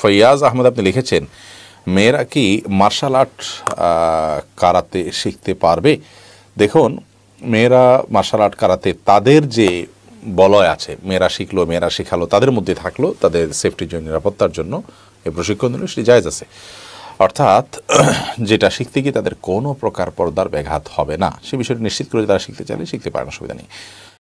ফৈয়াজ আহমদ আপনি লিখেছেন মেয়েরা কি মার্শাল আর্ট কারাতে শিখতে পারবে দেখুন মেয়েরা মার্শাল আর্ট কারাতে তাদের যে বলয় আছে মেয়েরা শিখলো মেয়েরা শিখালো তাদের মধ্যে থাকলো তাদের সেফটির জন্য নিরাপত্তার জন্য এই প্রশিক্ষণ দিল সেটি জায়জ আছে অর্থাৎ যেটা শিখতে গিয়ে তাদের কোনো প্রকার পর্দার ব্যাঘাত হবে না সে বিষয়টি নিশ্চিত করে তারা শিখতে চাইলে শিখতে পারেন অসুবিধা নেই